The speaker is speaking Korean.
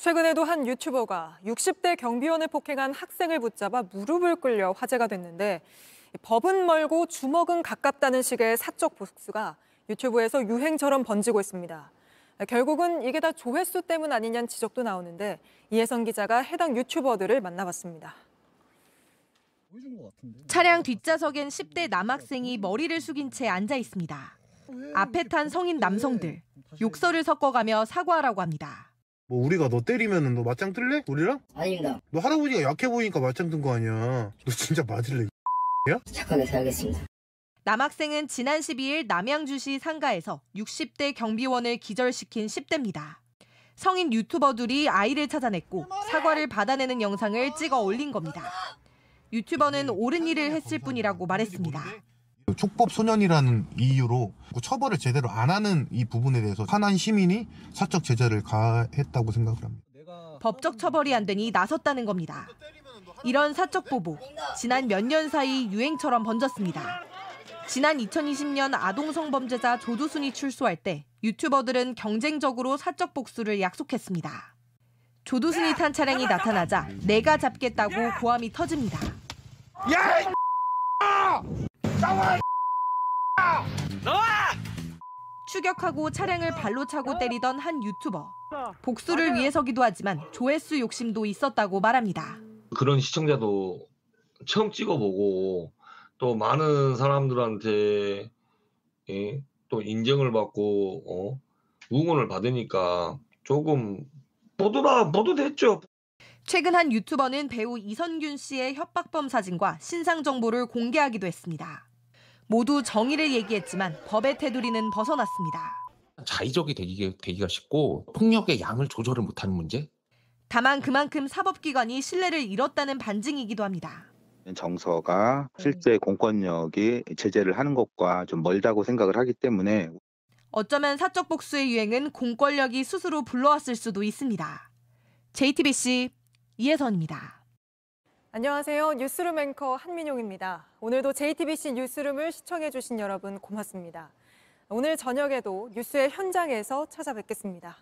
최근에도 한 유튜버가 60대 경비원을 폭행한 학생을 붙잡아 무릎을 꿇려 화제가 됐는데 법은 멀고 주먹은 가깝다는 식의 사적 복수가 유튜브에서 유행처럼 번지고 있습니다. 결국은 이게 다 조회수 때문 아니냐는 지적도 나오는데 이혜선 기자가 해당 유튜버들을 만나봤습니다. 차량 뒷좌석엔 10대 남학생이 머리를 숙인 채 앉아 있습니다. 어, 앞에 탄 성인 남성들 욕설을 섞어가며 사과하라고 합니다. 뭐 우리가 너 때리면은 너 맞짱 뜰래? 우리랑? 아닙니다. 너 할아버지가 약해 보이니까 맞짱 뜬 거 아니야. 너 진짜 맞을래? 야? 착하게 살겠습니다. 남학생은 지난 12일 남양주시 상가에서 60대 경비원을 기절시킨 10대입니다. 성인 유튜버들이 아이를 찾아냈고 사과를 받아내는 영상을 찍어 올린 겁니다. 유튜버는 옳은 일을 했을 뿐이라고 말했습니다. 촉법 그 소년이라는 이유로 그 처벌을 제대로 안 하는 이 부분에 대해서 화난 시민이 사적 제재를 가했다고 생각을 합니다. 법적 처벌이 안 되니 나섰다는 겁니다. 이런 사적 보복 지난 몇 년 사이 유행처럼 번졌습니다. 지난 2020년 아동성범죄자 조두순이 출소할 때 유튜버들은 경쟁적으로 사적 복수를 약속했습니다. 조두순이 탄 차량이 나타나자 내가 잡겠다고 고함이 터집니다. 야! 나와! 나와! 추격하고 차량을 발로 차고 때리던 한 유튜버. 복수를 위해서기도 하지만 조회수 욕심도 있었다고 말합니다. 그런 시청자도 처음 찍어보고 또 많은 사람들한테 예, 또 인정을 받고 어, 응원을 받으니까 조금 보도라 보도됐죠. 최근 한 유튜버는 배우 이선균 씨의 협박범 사진과 신상 정보를 공개하기도 했습니다. 모두 정의를 얘기했지만 법의 테두리는 벗어났습니다. 자의적이 되기, 되기가 쉽고 폭력의 양을 조절을 못하는 문제. 다만 그만큼 사법기관이 신뢰를 잃었다는 반증이기도 합니다. 정서가 실제 공권력이 제재를 하는 것과 좀 멀다고 생각을 하기 때문에 어쩌면 사적 복수의 유행은 공권력이 스스로 불러왔을 수도 있습니다. JTBC 이혜선입니다. 안녕하세요. 뉴스룸 앵커 한민용입니다. 오늘도 JTBC 뉴스룸을 시청해주신 여러분 고맙습니다. 오늘 저녁에도 뉴스의 현장에서 찾아뵙겠습니다.